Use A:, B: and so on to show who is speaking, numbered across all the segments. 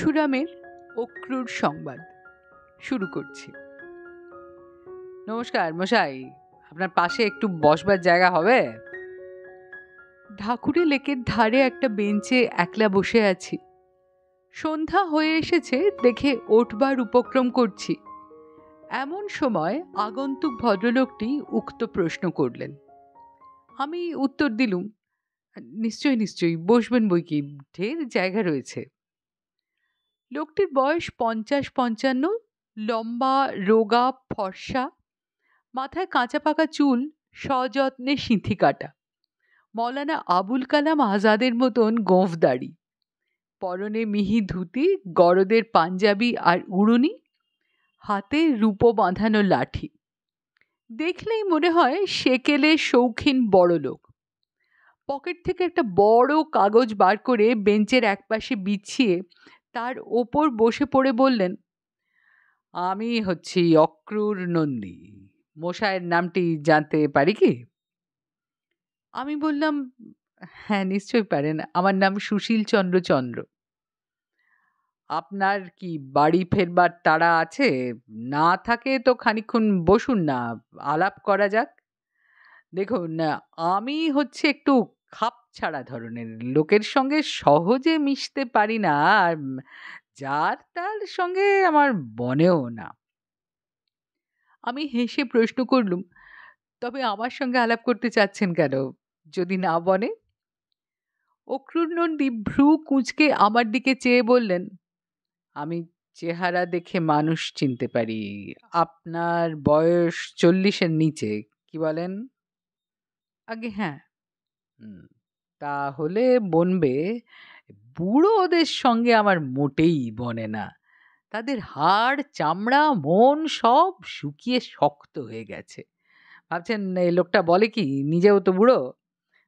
A: পরশুরামের অক্রুর সংবাদ শুরু করছি নমস্কার মশাই আপনার পাশে একটু বসবার জায়গা হবে ঢাকুরে লেকের ধারে একটা বেঞ্চে একলা বসে আছি সন্ধ্যা হয়ে এসেছে দেখে ওঠবার উপক্রম করছি এমন সময় আগন্তুক ভদ্রলোকটি উক্ত প্রশ্ন করলেন আমি উত্তর দিলুম নিশ্চয়ই নিশ্চয়ই বসবেন বই কি ঢের জায়গা রয়েছে লোকটির বয়স পঞ্চাশ পঞ্চান্ন লম্বা রোগা ফর্সা মাথায় কাঁচা পাকা চুল সযত্নে সিঁথি কাটা মৌলানা আবুল কালাম আজাদের মতন গোঁফ দাড়ি পরনে মিহি ধুতি গরদের পাঞ্জাবি আর উড়ুনি হাতে রূপ বাঁধানো লাঠি দেখলেই মনে হয় সেকেলে শৌখিন বড় লোক পকেট থেকে একটা বড় কাগজ বার করে বেঞ্চের একপাশে বিছিয়ে তার ওপর বসে পড়ে বললেন আমি হচ্ছি অক্রূর নন্দী মশায়ের নামটি জানতে পারি কি আমি বললাম হ্যাঁ নিশ্চয়ই পারেন আমার নাম সুশীল চন্দ্র চন্দ্র আপনার কি বাড়ি ফেরবার তাড়া আছে না থাকে তো খানিক্ষণ বসুন না আলাপ করা যাক দেখুন আমি হচ্ছে একটু খাপ ছাড়া ধরনের লোকের সঙ্গে সহজে মিশতে পারি না আর যার তার সঙ্গে আমার বনেও না আমি হেসে প্রশ্ন করলুম তবে আমার সঙ্গে আলাপ করতে চাচ্ছেন কেন যদি না বনে অক্রূর নন্দী ভ্রু কুঁচকে আমার দিকে চেয়ে বললেন আমি চেহারা দেখে মানুষ চিনতে পারি আপনার বয়স চল্লিশের নিচে কি বলেন আগে হ্যাঁ হুম তাহলে বনবে বুড়ো ওদের সঙ্গে আমার মোটেই বনে না তাদের হাড় চামড়া মন সব শুকিয়ে শক্ত হয়ে গেছে ভাবছেন এই লোকটা বলে কি নিজেও তো বুড়ো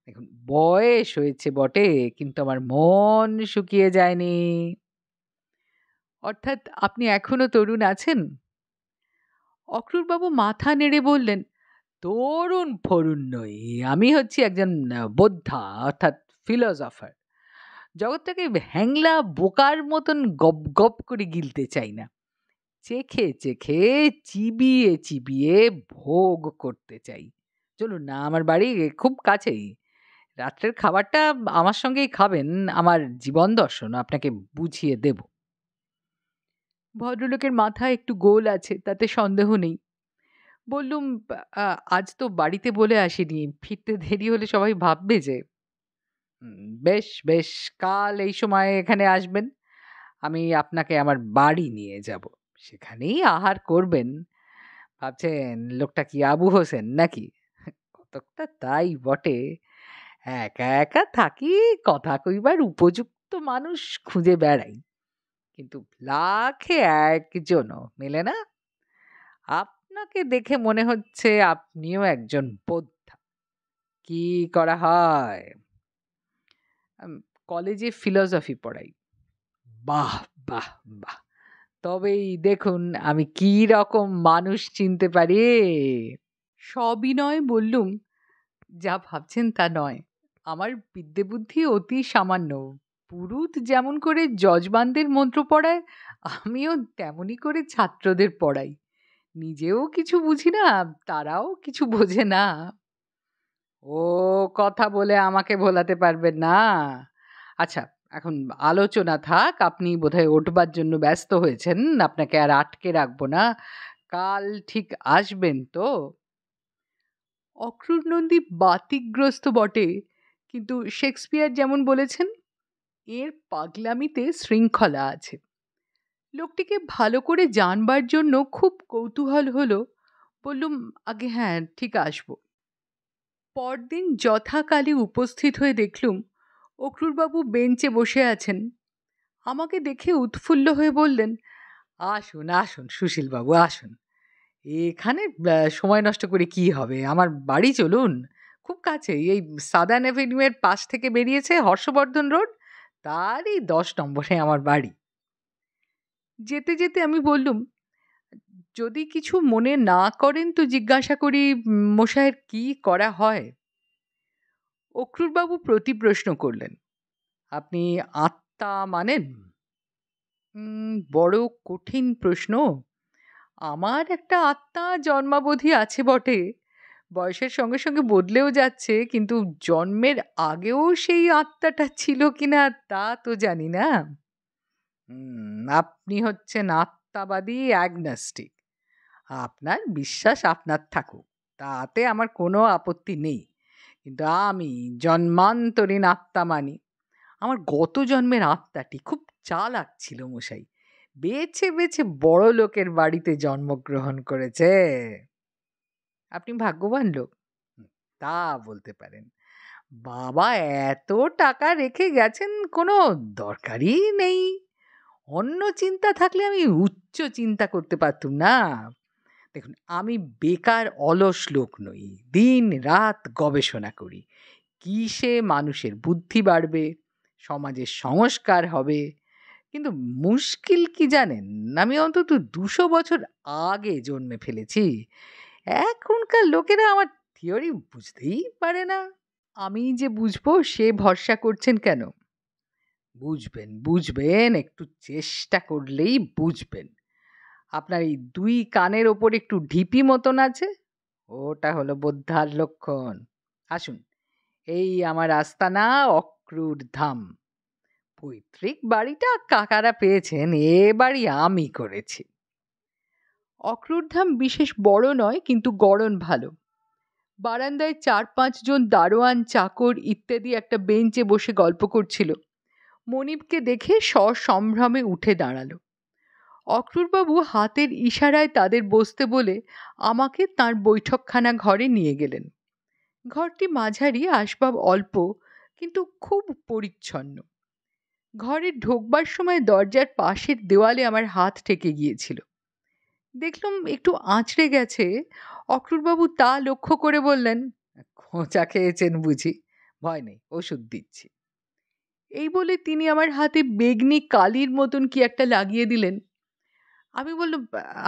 A: দেখুন বয়স হয়েছে বটে কিন্তু আমার মন শুকিয়ে যায়নি অর্থাৎ আপনি এখনও তরুণ আছেন অক্রুরবাবু মাথা নেড়ে বললেন তরুণ ফরুণ নই আমি হচ্ছি একজন বোদ্ধা অর্থাৎ ফিলোসফার জগৎটাকে হ্যাংলা বোকার মতন গপ গপ করে গিলতে চাই না চেখে চেখে চিবিয়ে চিবিয়ে ভোগ করতে চাই চলুন না আমার বাড়ি খুব কাছেই রাত্রের খাবারটা আমার সঙ্গেই খাবেন আমার জীবন দর্শন আপনাকে বুঝিয়ে দেব ভদ্রলোকের মাথা একটু গোল আছে তাতে সন্দেহ নেই বললুম, আজ তো বাড়িতে বলে আসিনি। ফিরতে দেরি হলে সবাই ভাববে যে।" বেশ, বেশ। কাল এই সময় এখানে আসবেন। আমি আপনাকে আমার বাড়ি নিয়ে যাব। সেখানেই আহার করবেন।" ভাবছেন লোকটা কি আবু হোসেন নাকি? কতকটা তাই বটে। একা, একা থাকি, কথা কইবার উপযুক্ত মানুষ খুঁজে বেড়াই। কিন্তু লাখে একজনও মেলে না। আপ আপনাকে দেখে মনে হচ্ছে আপনিও একজন বোদ্ধা কি করা হয় কলেজে ফিলসফি পড়াই বাহ বাহ বাহ তবেই দেখুন আমি কি রকম মানুষ চিনতে পারি সবিনয় বললুম যা ভাবছেন তা নয় আমার বিদ্যেবুদ্ধি বুদ্ধি অতি সামান্য পুরুত যেমন করে যজমানদের মন্ত্র পড়ায় আমিও তেমনই করে ছাত্রদের পড়াই নিজেও কিছু বুঝি না তারাও কিছু বোঝে না ও কথা বলে আমাকে ভোলাতে পারবেন না আচ্ছা এখন আলোচনা থাক আপনি বোধহয় ওঠবার জন্য ব্যস্ত হয়েছেন আপনাকে আর আটকে রাখবো না কাল ঠিক আসবেন তো অক্রূর নন্দী বাতিগ্রস্ত বটে কিন্তু শেক্সপিয়ার যেমন বলেছেন এর পাগলামিতে শৃঙ্খলা আছে লোকটিকে ভালো করে জানবার জন্য খুব কৌতূহল হলো বললুম আগে হ্যাঁ ঠিক আসব পরদিন যথাকালে উপস্থিত হয়ে দেখলুম অক্রুরবাবু বেঞ্চে বসে আছেন আমাকে দেখে উৎফুল্ল হয়ে বললেন আসুন আসুন সুশীলবাবু আসুন এখানে সময় নষ্ট করে কি হবে আমার বাড়ি চলুন খুব কাছে এই সাদান অ্যাভিনিউয়ের পাশ থেকে বেরিয়েছে হর্ষবর্ধন রোড তারই দশ নম্বরে আমার বাড়ি যেতে যেতে আমি বললুম যদি কিছু মনে না করেন তো জিজ্ঞাসা করি মশায়ের কী করা হয় অক্রুরবাবু প্রতিপ্রশ্ন করলেন আপনি আত্মা মানেন বড় কঠিন প্রশ্ন আমার একটা আত্মা জন্মাবধি আছে বটে বয়সের সঙ্গে সঙ্গে বদলেও যাচ্ছে কিন্তু জন্মের আগেও সেই আত্মাটা ছিল কিনা তা তো জানি না আপনি হচ্ছেন আত্মাবাদী অ্যাগনাস্টিক। আপনার বিশ্বাস আপনার থাকুক। তাতে আমার কোনো আপত্তি নেই। কিন্তু আমি জন্মান্তরীণ আত্মা মানি। আমার গত জন্মের আত্মাটি খুব চালাক ছিল মশাই। বেছে, বেছে বড়লোকের বাড়িতে জন্মগ্রহণ করেছে। আপনি ভাগ্যবান লোক। তা বলতে পারেন। বাবা এত টাকা রেখে গেছেন কোনো দরকারই নেই। অন্য চিন্তা থাকলে আমি উচ্চ চিন্তা করতে পারতুম না দেখুন আমি বেকার অলস লোক নই দিন রাত গবেষণা করি কিসে মানুষের বুদ্ধি বাড়বে সমাজের সংস্কার হবে কিন্তু মুশকিল কি জানেন আমি অন্তত দুশো বছর আগে জন্মে ফেলেছি এখনকার লোকেরা আমার থিওরি বুঝতেই পারে না আমি যে বুঝবো সে ভরসা করছেন কেন বুঝবেন বুঝবেন একটু চেষ্টা করলেই বুঝবেন আপনার এই দুই কানের ওপর একটু ঢিপি মতন আছে ওটা হলো বোদ্ধার লক্ষণ আসুন এই আমার আস্তানা অক্রুর ধাম পৈতৃক বাড়িটা কাকারা পেয়েছেন এ বাড়ি আমি করেছি অক্রুরধাম বিশেষ বড় নয় কিন্তু গড়ন ভালো বারান্দায় চার পাঁচজন দারোয়ান চাকর ইত্যাদি একটা বেঞ্চে বসে গল্প করছিল মনিবকে দেখে সসম্ভ্রমে উঠে দাঁড়ালো অক্রুরবাবু হাতের ইশারায় তাদের বসতে বলে আমাকে তার বৈঠকখানা ঘরে নিয়ে গেলেন ঘরটি মাঝারি আসবাব অল্প কিন্তু খুব পরিচ্ছন্ন ঘরে ঢোকবার সময় দরজার পাশের দেওয়ালে আমার হাত ঠেকে গিয়েছিল দেখলাম একটু আঁচড়ে গেছে অক্রুরবাবু তা লক্ষ্য করে বললেন খোঁচা খেয়েছেন বুঝি ভয় নেই ওষুধ দিচ্ছি এই বলে তিনি আমার হাতে বেগনি কালির মতন কি একটা লাগিয়ে দিলেন আমি বললাম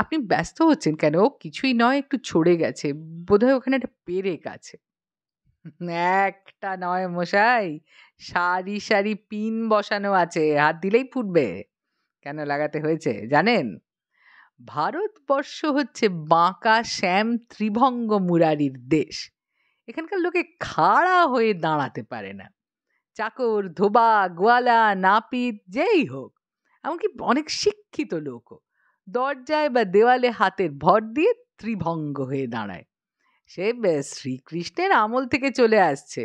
A: আপনি ব্যস্ত হচ্ছেন কেন কিছুই নয় একটু ছড়ে গেছে বোধহয় ওখানে একটা পেরেক আছে একটা নয় মশাই সারি সারি পিন বসানো আছে হাত দিলেই ফুটবে কেন লাগাতে হয়েছে জানেন ভারতবর্ষ হচ্ছে বাঁকা শ্যাম ত্রিভঙ্গ মুরারির দেশ এখানকার লোকে খাড়া হয়ে দাঁড়াতে পারে না চাকর ধোবা গোয়ালা নাপিত যেই হোক এমনকি অনেক শিক্ষিত লোকও দরজায় বা দেওয়ালে হাতের ভর দিয়ে ত্রিভঙ্গ হয়ে দাঁড়ায় সে শ্রীকৃষ্ণের আমল থেকে চলে আসছে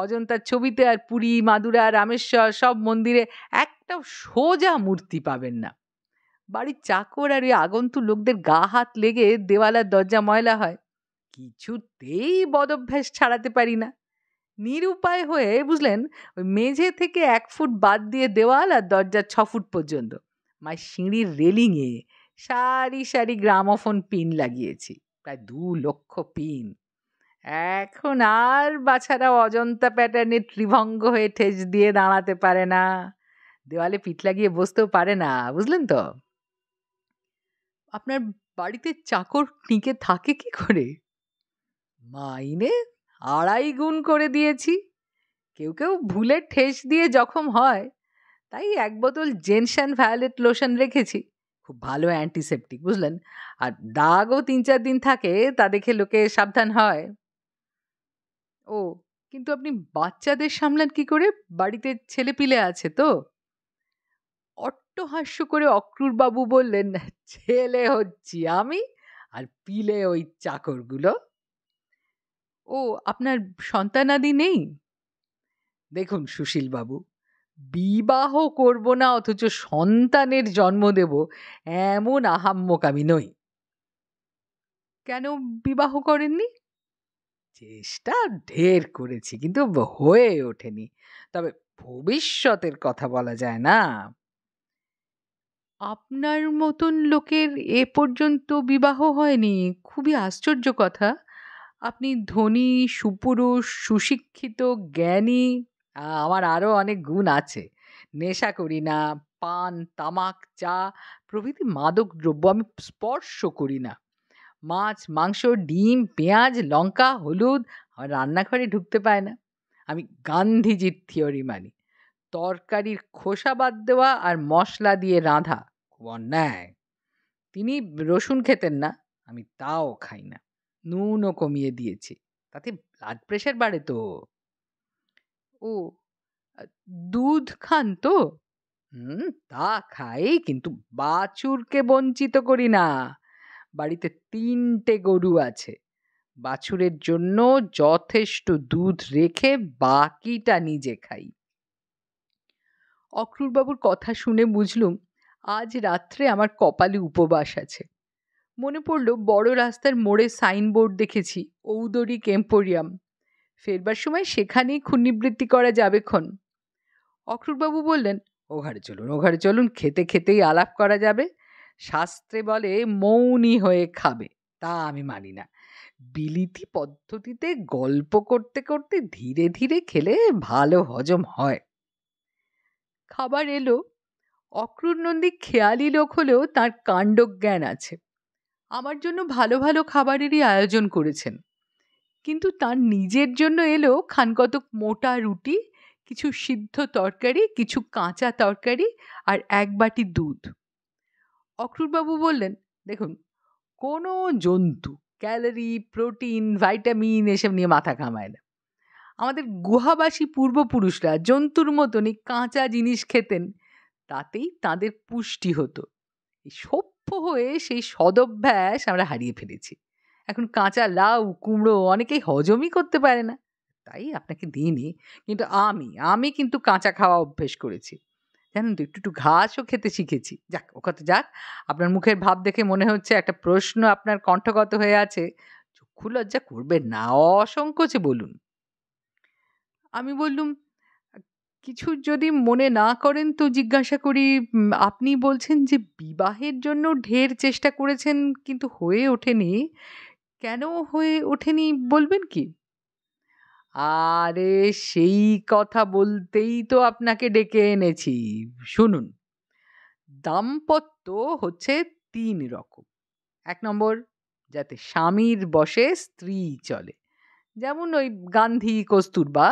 A: অজন্তার ছবিতে আর পুরী মাদুরা রামেশ্বর সব মন্দিরে একটা সোজা মূর্তি পাবেন না বাড়ির চাকর আর ওই আগন্তু লোকদের গা হাত লেগে দেওয়ালার দরজা ময়লা হয় কিছুতেই বদভ্যাস ছাড়াতে পারি না নিরুপায় হয়ে বুঝলেন ওই মেঝে থেকে এক ফুট বাদ দিয়ে দেওয়াল আর দরজার ছ ফুট পর্যন্ত মায় সিঁড়ির রেলিংয়ে সারি সারি গ্রামোফোন পিন লাগিয়েছি প্রায় দু লক্ষ পিন এখন আর বাছারা অজন্তা প্যাটার্নে ত্রিভঙ্গ হয়ে ঠেস দিয়ে দাঁড়াতে পারে না দেওয়ালে পিঠ লাগিয়ে বসতেও পারে না বুঝলেন তো আপনার বাড়িতে চাকর টিকে থাকে কি করে মাইনে আড়াই গুণ করে দিয়েছি কেউ কেউ ভুলে ঠেস দিয়ে জখম হয় তাই এক বোতল জেনশন ভায়োলেট লোশন রেখেছি খুব ভালো অ্যান্টিসেপ্টিক বুঝলেন আর দাগও তিন চার দিন থাকে তা দেখে লোকে সাবধান হয় ও কিন্তু আপনি বাচ্চাদের সামলান কি করে বাড়িতে ছেলেপিলে আছে তো অট্টহাস্য করে বাবু বললেন ছেলে হচ্ছি আমি আর পিলে ওই চাকরগুলো ও আপনার সন্তানাদি নেই দেখুন সুশীলবাবু বিবাহ করব না অথচ সন্তানের জন্ম দেব এমন আহাম্যক আমি নই কেন বিবাহ করেননি চেষ্টা ঢের করেছি কিন্তু হয়ে ওঠেনি তবে ভবিষ্যতের কথা বলা যায় না আপনার মতন লোকের এ পর্যন্ত বিবাহ হয়নি খুবই আশ্চর্য কথা আপনি ধনী সুপুরুষ সুশিক্ষিত জ্ঞানী আমার আরও অনেক গুণ আছে নেশা করি না পান তামাক চা প্রভৃতি মাদক দ্রব্য আমি স্পর্শ করি না মাছ মাংস ডিম পেঁয়াজ লঙ্কা হলুদ আমার রান্নাঘরে ঢুকতে পায় না আমি গান্ধীজির থিওরি মানি তরকারির খোসা বাদ দেওয়া আর মশলা দিয়ে রাঁধা খুব অন্যায় তিনি রসুন খেতেন না আমি তাও খাই না নুনও কমিয়ে দিয়েছে তাতে ব্লাড প্রেশার বাড়ে তো ও দুধ খান তো হুম তা খাই কিন্তু বাছুরকে বঞ্চিত করি না বাড়িতে তিনটে গরু আছে বাছুরের জন্য যথেষ্ট দুধ রেখে বাকিটা নিজে খাই অক্রুরবাবুর কথা শুনে বুঝলুম আজ রাত্রে আমার কপালে উপবাস আছে মনে পড়ল বড় রাস্তার মোড়ে সাইনবোর্ড দেখেছি ঔদরি ক্যাম্পোরিয়াম ফেরবার সময় সেখানেই খুনিবৃত্তি করা যাবে ক্ষণ অক্রুরবাবু বললেন ও ঘরে চলুন ও ঘরে চলুন খেতে খেতেই আলাপ করা যাবে শাস্ত্রে বলে মৌনি হয়ে খাবে তা আমি মানি না বিলিতি পদ্ধতিতে গল্প করতে করতে ধীরে ধীরে খেলে ভালো হজম হয় খাবার এলো অক্রুর নন্দী খেয়ালি লোক হলেও তার কাণ্ডজ্ঞান আছে আমার জন্য ভালো ভালো খাবারেরই আয়োজন করেছেন কিন্তু তার নিজের জন্য এলো খানকতক মোটা রুটি কিছু সিদ্ধ তরকারি কিছু কাঁচা তরকারি আর এক বাটি দুধ অক্রুরবাবু বললেন দেখুন কোনো জন্তু ক্যালোরি প্রোটিন ভাইটামিন এসব নিয়ে মাথা ঘামায় না আমাদের গুহাবাসী পূর্বপুরুষরা জন্তুর মতনই কাঁচা জিনিস খেতেন তাতেই তাদের পুষ্টি হতো এই হয়ে সেই সদভ্যাস আমরা হারিয়ে ফেলেছি এখন কাঁচা লাউ কুমড়ো অনেকেই হজমই করতে পারে না তাই আপনাকে দিইনি কিন্তু আমি আমি কিন্তু কাঁচা খাওয়া অভ্যেস করেছি জানেন তো একটু একটু ঘাসও খেতে শিখেছি যাক ও কথা যাক আপনার মুখের ভাব দেখে মনে হচ্ছে একটা প্রশ্ন আপনার কণ্ঠগত হয়ে আছে চক্ষু লজ্জা করবে না অসংকোচে বলুন আমি বললুম কিছু যদি মনে না করেন তো জিজ্ঞাসা করি আপনি বলছেন যে বিবাহের জন্য ঢের চেষ্টা করেছেন কিন্তু হয়ে ওঠেনি কেন হয়ে ওঠেনি বলবেন কি আরে সেই কথা বলতেই তো আপনাকে ডেকে এনেছি শুনুন দাম্পত্য হচ্ছে তিন রকম এক নম্বর যাতে স্বামীর বসে স্ত্রী চলে যেমন ওই গান্ধী কস্তুরবা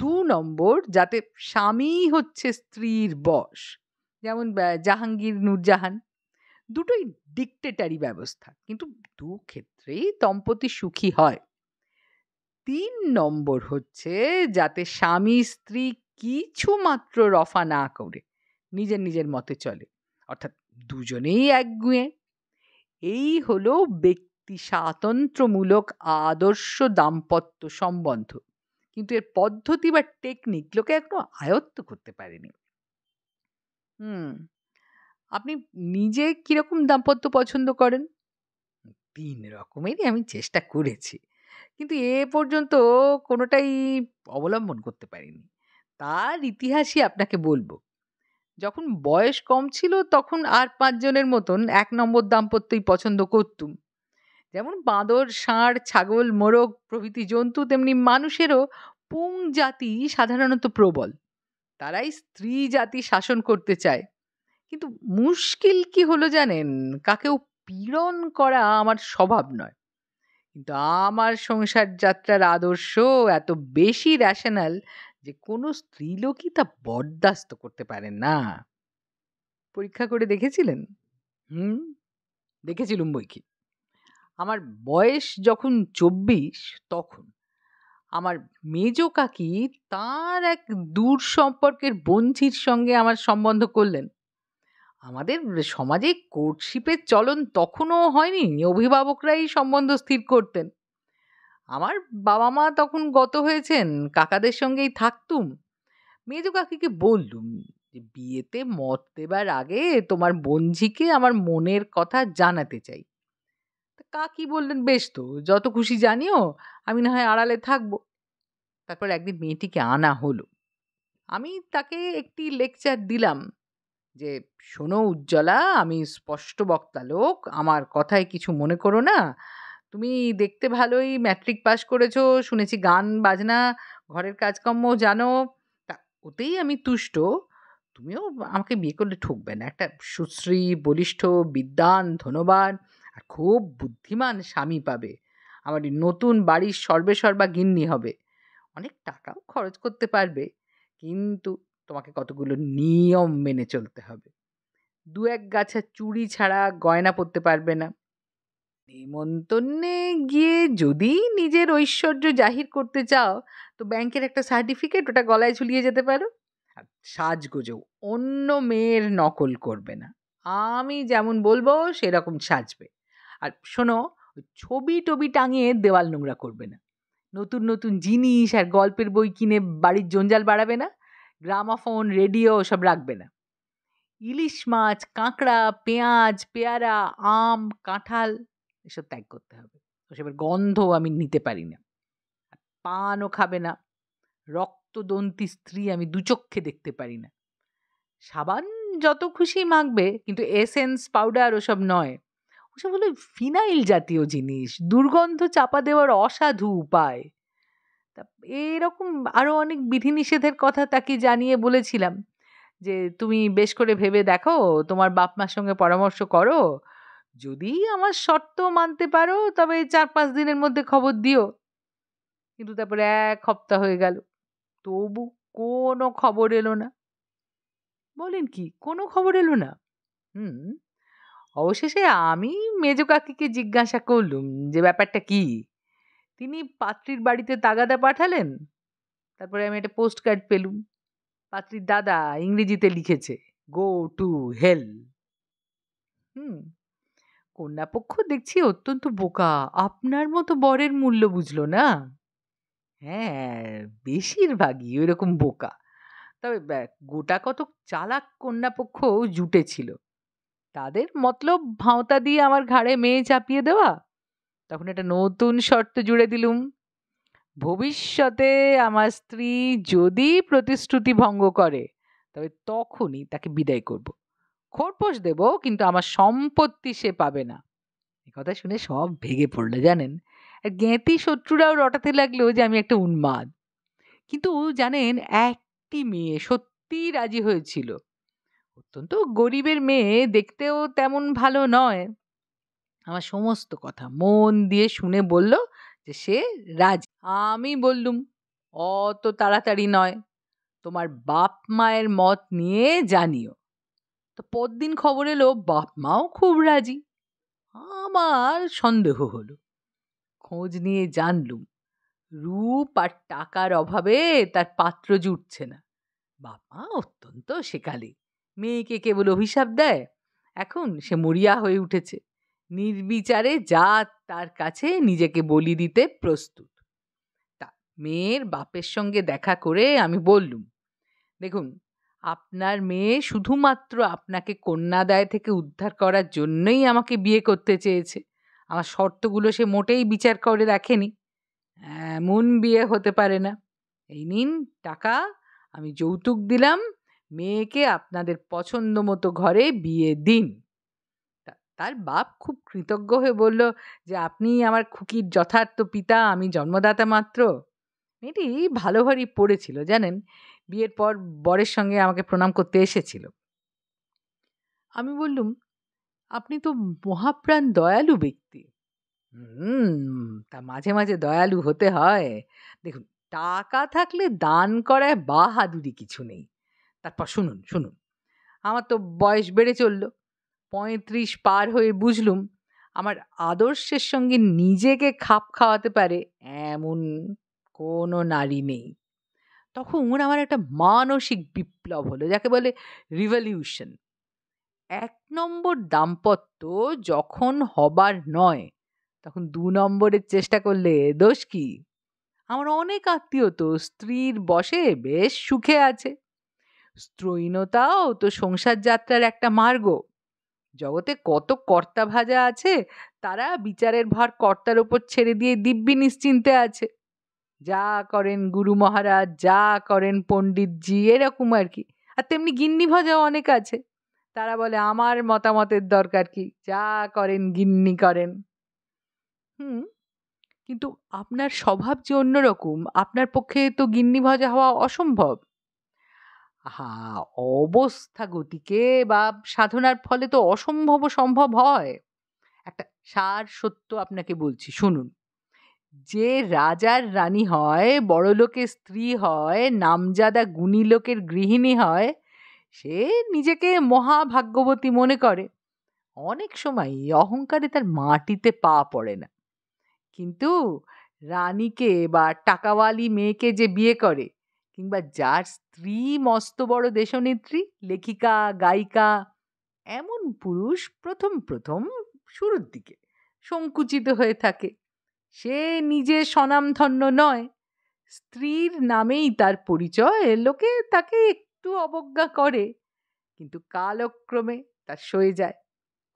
A: দু নম্বর যাতে স্বামী হচ্ছে স্ত্রীর বস যেমন জাহাঙ্গীর নূরজাহান দুটোই ডিকটেটারি ব্যবস্থা কিন্তু দু ক্ষেত্রেই দম্পতি সুখী হয় তিন নম্বর হচ্ছে যাতে স্বামী স্ত্রী কিছু মাত্র রফা না করে নিজের নিজের মতে চলে অর্থাৎ দুজনেই একগুঁয়ে এই হলো ব্যক্তি স্বাতন্ত্রমূলক আদর্শ দাম্পত্য সম্বন্ধ কিন্তু এর পদ্ধতি বা টেকনিক লোকে একটু আয়ত্ত করতে পারেনি হুম আপনি নিজে কীরকম দাম্পত্য পছন্দ করেন তিন রকমেরই আমি চেষ্টা করেছি কিন্তু এ পর্যন্ত কোনোটাই অবলম্বন করতে পারিনি তার ইতিহাসই আপনাকে বলবো যখন বয়স কম ছিল তখন আর পাঁচজনের মতন এক নম্বর দাম্পত্যই পছন্দ করতুম যেমন বাঁদর ষাঁড় ছাগল মোরগ প্রভৃতি জন্তু তেমনি মানুষেরও পুং জাতি সাধারণত প্রবল তারাই স্ত্রী জাতি শাসন করতে চায় কিন্তু মুশকিল কি হলো জানেন কাকেও পীড়ন করা আমার স্বভাব নয় কিন্তু আমার সংসার যাত্রার আদর্শ এত বেশি র্যাশনাল যে কোনো স্ত্রীলোকই তা বরদাস্ত করতে পারে না পরীক্ষা করে দেখেছিলেন হুম দেখেছিলুম বই কি আমার বয়স যখন চব্বিশ তখন আমার মেজ কাকি তার এক দূর সম্পর্কের বঞ্চির সঙ্গে আমার সম্বন্ধ করলেন আমাদের সমাজে কোর্টশিপের চলন তখনও হয়নি অভিভাবকরাই সম্বন্ধ স্থির করতেন আমার বাবা মা তখন গত হয়েছেন কাকাদের সঙ্গেই থাকতুম মেজ কাকিকে বললুম যে বিয়েতে মত দেবার আগে তোমার বঞ্জিকে আমার মনের কথা জানাতে চাই কি বললেন বেশ তো যত খুশি জানিও আমি না হয় আড়ালে থাকবো তারপর একদিন মেয়েটিকে আনা হলো আমি তাকে একটি লেকচার দিলাম যে শোনো উজ্জ্বলা আমি স্পষ্ট বক্তা লোক আমার কথায় কিছু মনে করো না তুমি দেখতে ভালোই ম্যাট্রিক পাস করেছো শুনেছি গান বাজনা ঘরের কাজকর্ম জানো তা ওতেই আমি তুষ্ট তুমিও আমাকে বিয়ে করলে ঠুকবে না একটা সুশ্রী বলিষ্ঠ বিদ্যান ধনবান আর খুব বুদ্ধিমান স্বামী পাবে আমার নতুন বাড়ির সর্বেসর্বা গিন্নি হবে অনেক টাকাও খরচ করতে পারবে কিন্তু তোমাকে কতগুলো নিয়ম মেনে চলতে হবে দু এক গাছা চুড়ি ছাড়া গয়না পরতে পারবে না নিমন্তন্নে গিয়ে যদি নিজের ঐশ্বর্য জাহির করতে চাও তো ব্যাংকের একটা সার্টিফিকেট ওটা গলায় ঝুলিয়ে যেতে পারো আর সাজগোজেও অন্য মেয়ের নকল করবে না আমি যেমন বলবো সেরকম সাজবে আর শোনো ছবি টবি টাঙিয়ে দেওয়াল নোংরা করবে না নতুন নতুন জিনিস আর গল্পের বই কিনে বাড়ির জঞ্জাল বাড়াবে না গ্রামাফোন রেডিও সব রাখবে না ইলিশ মাছ কাঁকড়া পেঁয়াজ পেয়ারা আম কাঁঠাল এসব ত্যাগ করতে হবে সেবার গন্ধ আমি নিতে পারি না পানও খাবে না রক্তদন্তী স্ত্রী আমি দুচক্ষে দেখতে পারি না সাবান যত খুশি মাখবে কিন্তু এসেন্স পাউডার ওসব নয় ওসব হলো ফিনাইল জাতীয় জিনিস দুর্গন্ধ চাপা দেওয়ার অসাধু উপায় তা এরকম আরও অনেক বিধিনিষেধের কথা তাকে জানিয়ে বলেছিলাম যে তুমি বেশ করে ভেবে দেখো তোমার বাপ মার সঙ্গে পরামর্শ করো যদি আমার শর্ত মানতে পারো তবে চার পাঁচ দিনের মধ্যে খবর দিও কিন্তু তারপরে এক হপ্তাহ হয়ে গেল তবু কোনো খবর এলো না বলেন কি কোনো খবর এলো না হুম অবশেষে আমি মেজ কাকিকে জিজ্ঞাসা করলুম যে ব্যাপারটা কি তিনি পাত্রীর বাড়িতে তাগাদা পাঠালেন তারপরে আমি একটা পোস্ট কার্ড পেলুম পাত্রীর দাদা ইংরেজিতে লিখেছে গো টু হেল হুম কন্যাপক্ষ দেখছি অত্যন্ত বোকা আপনার মতো বরের মূল্য বুঝলো না হ্যাঁ বেশিরভাগই ওইরকম বোকা তবে গোটা কতক চালাক কন্যাপক্ষ জুটেছিল তাদের মতলব ভাঁওতা দিয়ে আমার ঘাড়ে মেয়ে চাপিয়ে দেওয়া তখন একটা নতুন শর্ত জুড়ে দিলুম ভবিষ্যতে আমার স্ত্রী যদি প্রতিশ্রুতি ভঙ্গ করে তবে তখনই তাকে বিদায় করব খোরপোষ দেব কিন্তু আমার সম্পত্তি সে পাবে না এ কথা শুনে সব ভেগে পড়লো জানেন আর জ্ঞাতি শত্রুরাও রটাতে লাগলো যে আমি একটা উন্মাদ কিন্তু জানেন একটি মেয়ে সত্যি রাজি হয়েছিল অত্যন্ত গরিবের মেয়ে দেখতেও তেমন ভালো নয় আমার সমস্ত কথা মন দিয়ে শুনে বলল যে সে রাজি আমি বললুম অত তাড়াতাড়ি নয় তোমার বাপ মায়ের মত নিয়ে জানিও তো পরদিন খবর এলো বাপ মাও খুব রাজি আমার সন্দেহ হলো খোঁজ নিয়ে জানলুম রূপ আর টাকার অভাবে তার পাত্র জুটছে না মা অত্যন্ত সেকালে মেয়েকে কেবল অভিশাপ দেয় এখন সে মরিয়া হয়ে উঠেছে নির্বিচারে যা তার কাছে নিজেকে বলি দিতে প্রস্তুত তা মেয়ের বাপের সঙ্গে দেখা করে আমি বললুম দেখুন আপনার মেয়ে শুধুমাত্র আপনাকে কন্যাদায় থেকে উদ্ধার করার জন্যই আমাকে বিয়ে করতে চেয়েছে আমার শর্তগুলো সে মোটেই বিচার করে রাখেনি এমন বিয়ে হতে পারে না এই নিন টাকা আমি যৌতুক দিলাম মেয়েকে আপনাদের পছন্দ মতো ঘরে বিয়ে দিন তার বাপ খুব কৃতজ্ঞ হয়ে বলল যে আপনি আমার খুকির যথার্থ পিতা আমি জন্মদাতা মাত্র মেয়েটি ভালো ভারী পড়েছিল জানেন বিয়ের পর বরের সঙ্গে আমাকে প্রণাম করতে এসেছিল আমি বললুম আপনি তো মহাপ্রাণ দয়ালু ব্যক্তি হুম তা মাঝে মাঝে দয়ালু হতে হয় দেখুন টাকা থাকলে দান করায় বাহাদুরি কিছু নেই তারপর শুনুন শুনুন আমার তো বয়স বেড়ে চলল পঁয়ত্রিশ পার হয়ে বুঝলুম আমার আদর্শের সঙ্গে নিজেকে খাপ খাওয়াতে পারে এমন কোনো নারী নেই তখন আমার একটা মানসিক বিপ্লব হলো যাকে বলে রিভলিউশন এক নম্বর দাম্পত্য যখন হবার নয় তখন দু নম্বরের চেষ্টা করলে দোষ কি আমার অনেক আত্মীয় তো স্ত্রীর বসে বেশ সুখে আছে স্ত্রৈণতাও তো সংসার যাত্রার একটা মার্গ জগতে কত কর্তা ভাজা আছে তারা বিচারের ভার কর্তার ওপর ছেড়ে দিয়ে দিব্যি নিশ্চিন্তে আছে যা করেন গুরু মহারাজ যা করেন পণ্ডিতজি এরকম আর কি আর তেমনি গিন্নি ভাজাও অনেক আছে তারা বলে আমার মতামতের দরকার কি যা করেন গিন্নি করেন হুম কিন্তু আপনার স্বভাব যে অন্যরকম আপনার পক্ষে তো গিন্নি ভাজা হওয়া অসম্ভব হা অবস্থা গতিকে বা সাধনার ফলে তো অসম্ভব সম্ভব হয় একটা সার সত্য আপনাকে বলছি শুনুন যে রাজার রানী হয় বড়লোকের স্ত্রী হয় নামজাদা গুণী লোকের গৃহিণী হয় সে নিজেকে মহাভাগ্যবতী মনে করে অনেক সময় অহংকারে তার মাটিতে পা পড়ে না কিন্তু রানীকে বা টাকাওয়ালি মেয়েকে যে বিয়ে করে কিংবা যার স্ত্রী মস্ত বড় দেশনেত্রী লেখিকা গায়িকা এমন পুরুষ প্রথম প্রথম শুরুর দিকে সংকুচিত হয়ে থাকে সে নিজে স্বনামধন্য নয় স্ত্রীর নামেই তার পরিচয় লোকে তাকে একটু অবজ্ঞা করে কিন্তু কালক্রমে তার সয়ে যায়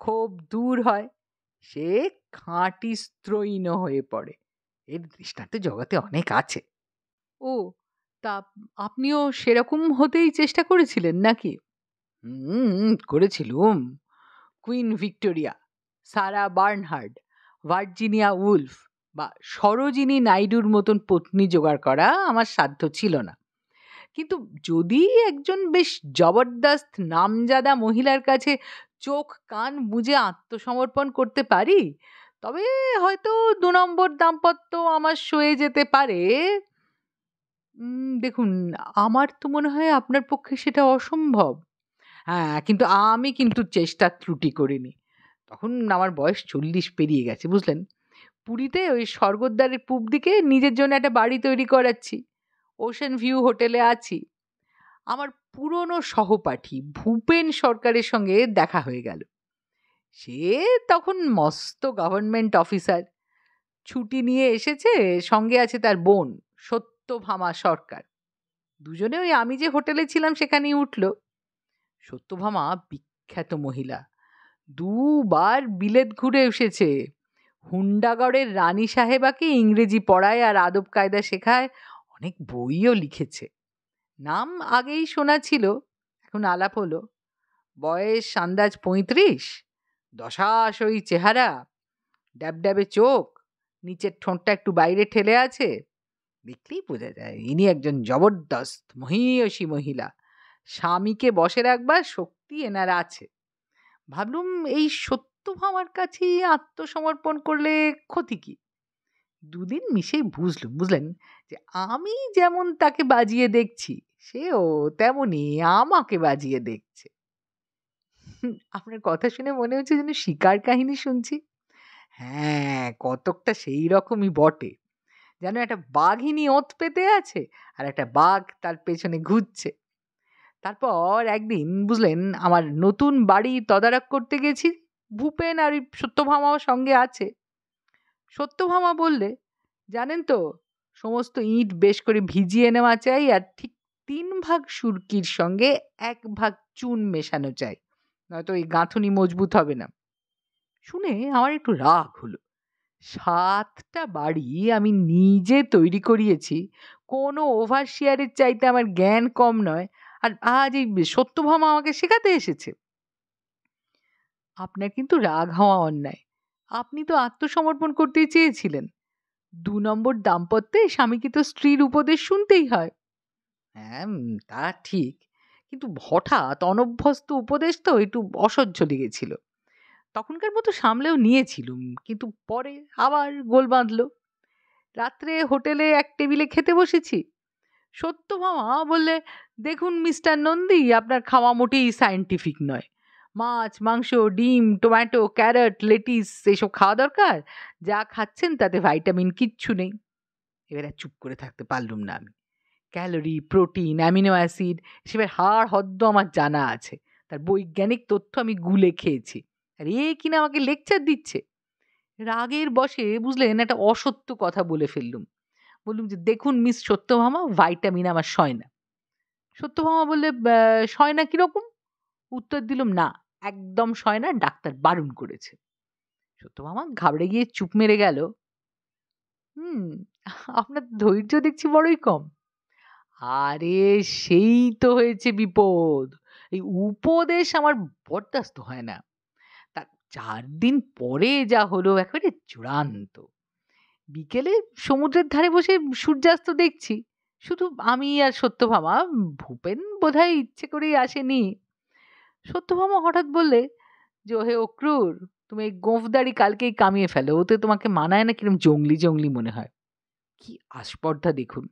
A: ক্ষোভ দূর হয় সে খাঁটি স্ত্রৈণ হয়ে পড়ে এর দৃষ্টান্ত জগতে অনেক আছে ও তা আপনিও সেরকম হতেই চেষ্টা করেছিলেন নাকি করেছিলুম Queen Victoria Sarah Bernhardt Virginia Woolf বা সরোজিনী নাইডুর মতন পত্নী জোগাড় করা আমার সাধ্য ছিল না কিন্তু যদি একজন বেশ জবরদস্ত নামজাদা মহিলার কাছে চোখ কান বুঝে আত্মসমর্পণ করতে পারি তবে হয়তো দু নম্বর দাম্পত্য আমার সয়ে যেতে পারে দেখুন, আমার তো মনে হয় আপনার পক্ষে সেটা অসম্ভব। হ্যাঁ, কিন্তু আমি কিন্তু চেষ্টার ত্রুটি করিনি। তখন আমার বয়স চল্লিশ পেরিয়ে গেছে, বুঝলেন? পুরীতে ওই স্বর্গদ্বারের পূব দিকে নিজের জন্য একটা বাড়ি তৈরি করাচ্ছি। ওশেন ভিউ হোটেলে আছি। আমার পুরনো সহপাঠী ভূপেন সরকারের সঙ্গে দেখা হয়ে গেল। সে তখন মস্ত গভর্নমেন্ট অফিসার। ছুটি নিয়ে এসেছে, সঙ্গে আছে তার বোন, সত্য সত্যভামা সরকার দুজনে ওই আমি যে হোটেলে ছিলাম সেখানেই উঠল সত্যভামা বিখ্যাত মহিলা দুবার বিলেত ঘুরে এসেছে হুন্ডাগড়ের রানী সাহেবাকে ইংরেজি পড়ায় আর আদব কায়দা শেখায় অনেক বইও লিখেছে নাম আগেই শোনা ছিল এখন আলাপ হলো বয়স আন্দাজ পঁয়ত্রিশ দশাশই ওই চেহারা ড্যাবড্যাবে চোখ নিচের ঠোঁটটা একটু বাইরে ঠেলে আছে দেখলেই বোঝা যায় ইনি একজন জবরদস্ত মহীয়সী মহিলা স্বামীকে বসে রাখবার শক্তি এনার আছে ভাবলুম এই সত্য আমার কাছেই আত্মসমর্পণ করলে ক্ষতি কী দুদিন মিশেই বুঝলুম বুঝলেন যে আমি যেমন তাকে বাজিয়ে দেখছি সেও তেমনই আমাকে বাজিয়ে দেখছে আপনার কথা শুনে মনে হচ্ছে যেন শিকার কাহিনী শুনছি হ্যাঁ কতকটা সেই রকমই বটে যেন একটা বাঘিনী ওঁত পেতে আছে আর একটা বাঘ তার পেছনে ঘুরছে তারপর একদিন বুঝলেন আমার নতুন বাড়ি তদারক করতে গেছি ভূপেন আর সত্যভামাও সঙ্গে আছে সত্যভামা বললে জানেন তো সমস্ত ইট বেশ করে ভিজিয়ে নেওয়া চাই আর ঠিক তিন ভাগ সুরকির সঙ্গে এক ভাগ চুন মেশানো চাই নয়তো এই গাঁথুনি মজবুত হবে না শুনে আমার একটু রাগ হলো সাতটা বাড়ি আমি নিজে তৈরি করিয়েছি কোনো ওভারশিয়ারের চাইতে আমার জ্ঞান কম নয় আর আজ এই সত্যভামা আমাকে শেখাতে এসেছে আপনার কিন্তু রাগ হওয়া অন্যায় আপনি তো আত্মসমর্পণ করতে চেয়েছিলেন দু নম্বর দাম্পত্যে স্বামীকে তো স্ত্রীর উপদেশ শুনতেই হয় হ্যাঁ তা ঠিক কিন্তু হঠাৎ অনভ্যস্ত উপদেশ তো একটু অসহ্য লেগেছিল তখনকার মতো সামলেও নিয়েছিলুম কিন্তু পরে আবার গোল বাঁধল রাত্রে হোটেলে এক টেবিলে খেতে বসেছি সত্য সত্যভামা বললে দেখুন মিস্টার নন্দী আপনার খাওয়া মোটেই সায়েন্টিফিক নয় মাছ মাংস ডিম টোম্যাটো ক্যারেট লেটিস এসব খাওয়া দরকার যা খাচ্ছেন তাতে ভাইটামিন কিচ্ছু নেই এবার চুপ করে থাকতে পারলুম না আমি ক্যালোরি প্রোটিন অ্যামিনো অ্যাসিড এসবের হাড় হদ্দ আমার জানা আছে তার বৈজ্ঞানিক তথ্য আমি গুলে খেয়েছি আরে কিনা আমাকে লেকচার দিচ্ছে রাগের বসে বুঝলেন একটা অসত্য কথা বলে ফেললুম বললুম যে দেখুন মিস সত্যভামা ভাইটামিন আমার সয় না সত্যভামা বললে সয় না কীরকম উত্তর দিলাম না একদম সয় না ডাক্তার বারণ করেছে সত্যভামা ঘাবড়ে গিয়ে চুপ মেরে গেল হুম আপনার ধৈর্য দেখছি বড়ই কম আরে সেই তো হয়েছে বিপদ এই উপদেশ আমার বরদাস্ত হয় না চার দিন পরে যা হলো একেবারে চূড়ান্ত বিকেলে সমুদ্রের ধারে বসে সূর্যাস্ত দেখছি শুধু আমি আর সত্যভামা ভূপেন বোধহয় ইচ্ছে করেই আসেনি সত্যভামা হঠাৎ বললে যে হে অক্রুর তুমি এই গোঁফদাড়ি কালকেই কামিয়ে ফেলো ওতে তোমাকে মানায় না কিরম জঙ্গলি জঙ্গলি মনে হয় কি আস্পর্ধা দেখুন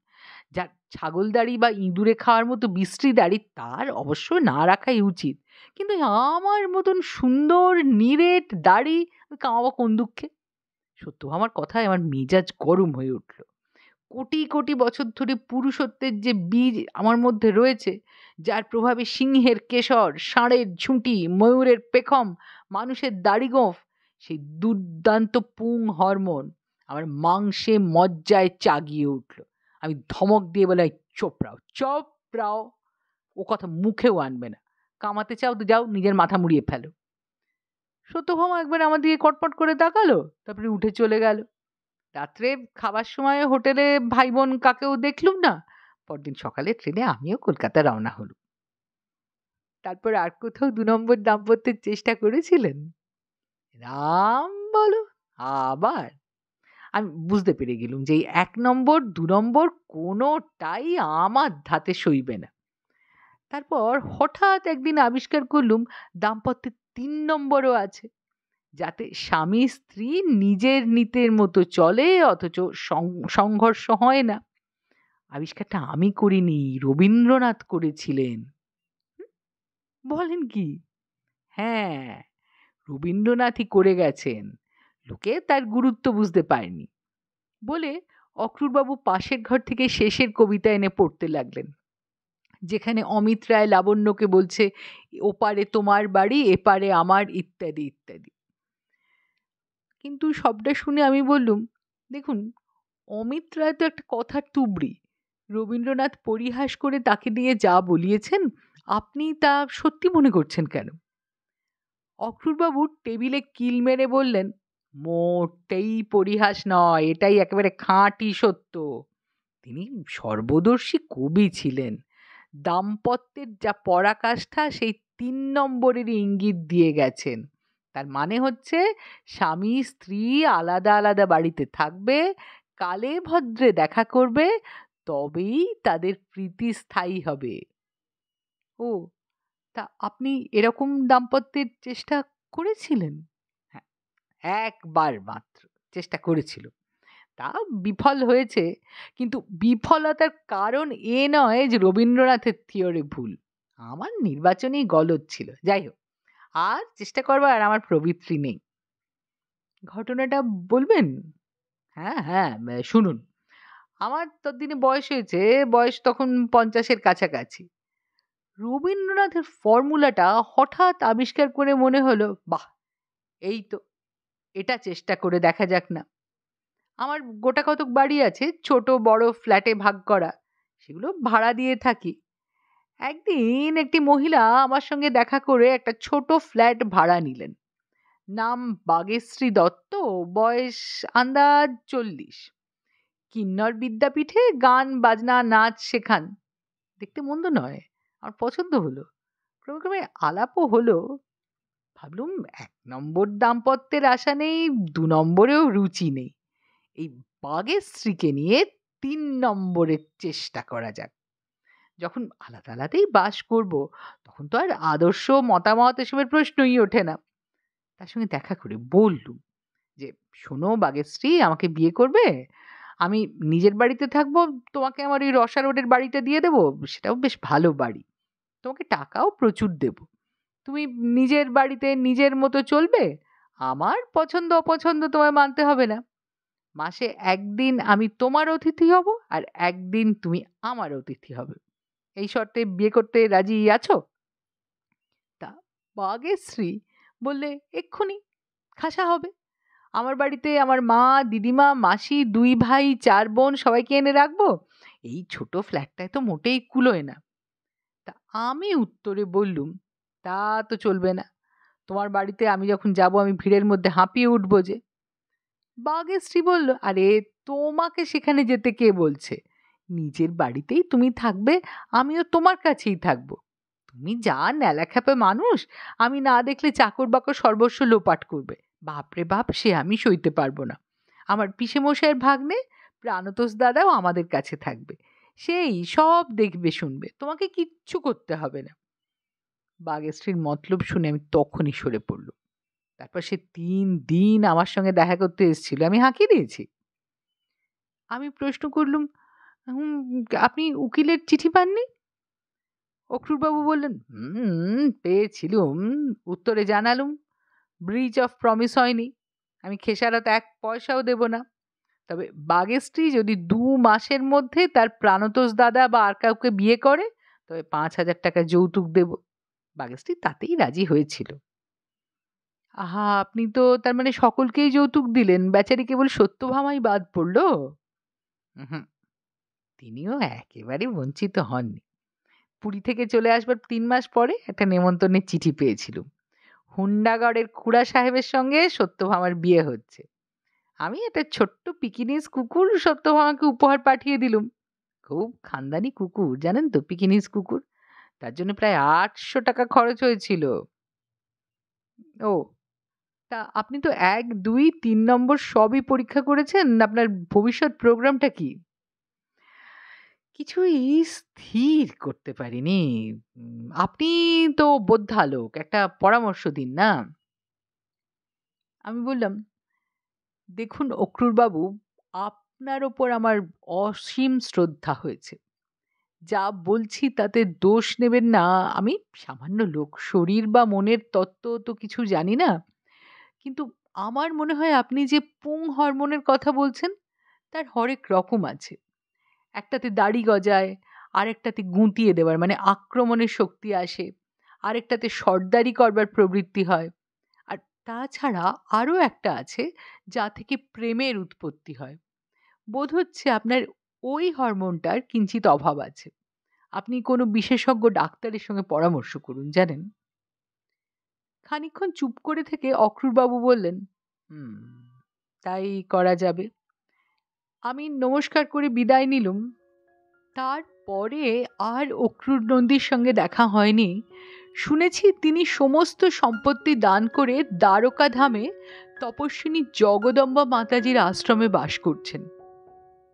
A: যার ছাগল দাড়ি বা ইঁদুরে খাওয়ার মতো বিশ্রী দাড়ি তার অবশ্য না রাখাই উচিত কিন্তু আমার মতন সুন্দর নিরেট দাড়ি কামাবো কোন দুঃখে সত্য আমার কথায় আমার মেজাজ গরম হয়ে উঠল কোটি কোটি বছর ধরে পুরুষত্বের যে বীজ আমার মধ্যে রয়েছে যার প্রভাবে সিংহের কেশর ষাঁড়ের ঝুঁটি ময়ূরের পেখম মানুষের গোঁফ সেই দুর্দান্ত পুং হরমোন আমার মাংসে মজ্জায় চাগিয়ে উঠল আমি ধমক দিয়ে বলে চোপড়াও চোপড়াও ও কথা মুখেও আনবে না কামাতে চাও তো যাও নিজের মাথা মুড়িয়ে ফেলো সত্যভামা একবার আমার দিকে কটপট করে তাকালো তারপরে উঠে চলে গেল রাত্রে খাবার সময় হোটেলে ভাই বোন কাকেও দেখলুম না পরদিন সকালে ট্রেনে আমিও কলকাতা রওনা হল তারপর আর কোথাও দু নম্বর দাম্পত্যের চেষ্টা করেছিলেন রাম বলো আবার আমি বুঝতে পেরে গেলুম যে এই এক নম্বর দু নম্বর কোনোটাই আমার ধাতে সইবে না তারপর হঠাৎ একদিন আবিষ্কার করলুম দাম্পত্যের তিন নম্বরও আছে যাতে স্বামী স্ত্রী নিজের নিতের মতো চলে অথচ সংঘর্ষ হয় না আবিষ্কারটা আমি করিনি রবীন্দ্রনাথ করেছিলেন বলেন কি হ্যাঁ রবীন্দ্রনাথই করে গেছেন লোকে তার গুরুত্ব বুঝতে পারেনি বলে অক্রূরবাবু পাশের ঘর থেকে শেষের কবিতা এনে পড়তে লাগলেন যেখানে অমিত রায় লাবণ্যকে বলছে ওপারে তোমার বাড়ি এপারে আমার ইত্যাদি ইত্যাদি কিন্তু সবটা শুনে আমি বললুম দেখুন অমিত রায় তো একটা কথার তুবড়ি রবীন্দ্রনাথ পরিহাস করে তাকে দিয়ে যা বলিয়েছেন আপনি তা সত্যি মনে করছেন কেন অক্রূরবাবু টেবিলে কিল মেরে বললেন মোটেই পরিহাস নয় এটাই একেবারে খাঁটি সত্য তিনি সর্বদর্শী কবি ছিলেন দাম্পত্যের যা পরাকাষ্ঠা সেই তিন নম্বরেরই ইঙ্গিত দিয়ে গেছেন তার মানে হচ্ছে স্বামী স্ত্রী আলাদা আলাদা বাড়িতে থাকবে কালে ভদ্রে দেখা করবে তবেই তাদের প্রীতি স্থায়ী হবে ও তা আপনি এরকম দাম্পত্যের চেষ্টা করেছিলেন একবার মাত্র চেষ্টা করেছিল তা বিফল হয়েছে কিন্তু বিফলতার কারণ এ নয় যে রবীন্দ্রনাথের থিওরি ভুল আমার নির্বাচনেই গলদ ছিল যাই হোক আর চেষ্টা করবার আমার প্রবৃত্তি নেই ঘটনাটা বলবেন হ্যাঁ হ্যাঁ শুনুন আমার ততদিনে বয়স হয়েছে বয়স তখন পঞ্চাশের কাছাকাছি রবীন্দ্রনাথের ফর্মুলাটা হঠাৎ আবিষ্কার করে মনে হলো বাহ এই তো এটা চেষ্টা করে দেখা যাক না আমার গোটা কতক বাড়ি আছে ছোট বড় ফ্ল্যাটে ভাগ করা সেগুলো ভাড়া দিয়ে থাকি একদিন একটি মহিলা আমার সঙ্গে দেখা করে একটা ছোট ফ্ল্যাট ভাড়া নিলেন নাম বাগেশ্রী দত্ত বয়স আন্দাজ চল্লিশ কিন্নর বিদ্যাপীঠে গান বাজনা নাচ শেখান দেখতে মন্দ নয় আমার পছন্দ হলো ক্রমে ক্রমে আলাপও হলো ভাবলুম এক নম্বর দাম্পত্যের আশা নেই দু নম্বরেও রুচি নেই এই বাঘের স্ত্রীকে নিয়ে তিন নম্বরের চেষ্টা করা যাক যখন আলাদা আলাদাই বাস করব তখন তো আর আদর্শ মতামত এসবের প্রশ্নই ওঠে না তার সঙ্গে দেখা করে বললুম যে শোনো বাঘের স্ত্রী আমাকে বিয়ে করবে আমি নিজের বাড়িতে থাকবো তোমাকে আমার ওই রসা রোডের বাড়িটা দিয়ে দেবো সেটাও বেশ ভালো বাড়ি তোমাকে টাকাও প্রচুর দেবো তুমি নিজের বাড়িতে নিজের মতো চলবে আমার পছন্দ অপছন্দ তোমায় মানতে হবে না মাসে একদিন আমি তোমার অতিথি হব আর একদিন তুমি আমার অতিথি হবে এই শর্তে বিয়ে করতে রাজি আছো তা বাঘের শ্রী বললে এক্ষুনি খাসা হবে আমার বাড়িতে আমার মা দিদিমা মাসি দুই ভাই চার বোন সবাইকে এনে রাখবো এই ছোট ফ্ল্যাটটায় তো মোটেই কুলোয় না তা আমি উত্তরে বললুম তা তো চলবে না তোমার বাড়িতে আমি যখন যাব আমি ভিড়ের মধ্যে হাঁপিয়ে উঠব যে বাঘ বলল আরে তোমাকে সেখানে যেতে কে বলছে নিজের বাড়িতেই তুমি থাকবে আমিও তোমার কাছেই থাকবো তুমি যা ন্যালাখ্যাপে মানুষ আমি না দেখলে চাকর বাকর সর্বস্ব লোপাট করবে বাপরে বাপ সে আমি সইতে পারবো না আমার মশাইয়ের ভাগ্নে প্রাণতোষ দাদাও আমাদের কাছে থাকবে সেই সব দেখবে শুনবে তোমাকে কিচ্ছু করতে হবে না বাঘেশ্রীর মতলব শুনে আমি তখনই সরে পড়ল তারপর সে তিন দিন আমার সঙ্গে দেখা করতে এসেছিল আমি হাঁকি দিয়েছি আমি প্রশ্ন করলুম আপনি উকিলের চিঠি পাননি অক্রুরবাবু বললেন হুম পেয়েছিলুম উত্তরে জানালুম ব্রিজ অফ প্রমিস হয়নি আমি খেসারত এক পয়সাও দেব না তবে বাগেস্ট্রি যদি দু মাসের মধ্যে তার প্রাণতোষ দাদা বা আর কাউকে বিয়ে করে তবে পাঁচ হাজার টাকা যৌতুক দেবো বাগেসটি তাতেই রাজি হয়েছিল আহা আপনি তো তার মানে সকলকেই যৌতুক দিলেন বেচারি কেবল সত্যভামাই বাদ পড়ল তিনিও একেবারে বঞ্চিত হননি পুরী থেকে চলে আসবার তিন মাস পরে একটা নেমন্তন্নের চিঠি পেয়েছিলুম হুন্ডাগড়ের খুড়া সাহেবের সঙ্গে সত্যভামার বিয়ে হচ্ছে আমি একটা ছোট্ট পিকিনিস কুকুর সত্যভামাকে উপহার পাঠিয়ে দিলুম খুব খানদানি কুকুর জানেন তো পিকিনিস কুকুর তার জন্য প্রায় আটশো টাকা খরচ হয়েছিল ও তা আপনি তো এক দুই তিন নম্বর সবই পরীক্ষা করেছেন আপনার ভবিষ্যৎ প্রোগ্রামটা কি কিছুই স্থির করতে পারিনি আপনি তো বোদ্ধা আলোক একটা পরামর্শ দিন না আমি বললাম দেখুন অক্রুরবাবু আপনার ওপর আমার অসীম শ্রদ্ধা হয়েছে যা বলছি তাতে দোষ নেবেন না আমি সামান্য লোক শরীর বা মনের তত্ত্ব তো কিছু জানি না কিন্তু আমার মনে হয় আপনি যে পুং হরমোনের কথা বলছেন তার হরেক রকম আছে একটাতে দাড়ি গজায় আরেকটাতে গুঁতিয়ে দেওয়ার মানে আক্রমণের শক্তি আসে আরেকটাতে সর্দারি করবার প্রবৃত্তি হয় আর তাছাড়া আরও একটা আছে যা থেকে প্রেমের উৎপত্তি হয় বোধ হচ্ছে আপনার ওই হরমোনটার কিঞ্চিত অভাব আছে আপনি কোনো বিশেষজ্ঞ ডাক্তারের সঙ্গে পরামর্শ করুন জানেন খানিক্ষণ চুপ করে থেকে অক্রুরবাবু বললেন হুম তাই করা যাবে আমি নমস্কার করে বিদায় নিলুম তারপরে আর অক্রুর নন্দীর সঙ্গে দেখা হয়নি শুনেছি তিনি সমস্ত সম্পত্তি দান করে দ্বারকাধামে তপস্বিনী জগদম্বা মাতাজির আশ্রমে বাস করছেন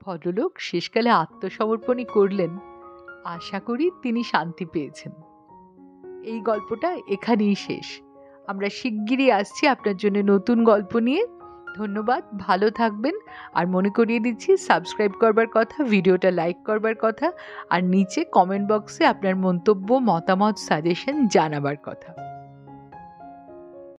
A: ভদ্রলোক শেষকালে আত্মসমর্পণই করলেন আশা করি তিনি শান্তি পেয়েছেন এই গল্পটা এখানেই শেষ আমরা শিগগিরই আসছি আপনার জন্য নতুন গল্প নিয়ে ধন্যবাদ ভালো থাকবেন আর মনে করিয়ে দিচ্ছি সাবস্ক্রাইব করবার কথা ভিডিওটা লাইক করবার কথা আর নিচে কমেন্ট বক্সে আপনার মন্তব্য মতামত সাজেশন জানাবার কথা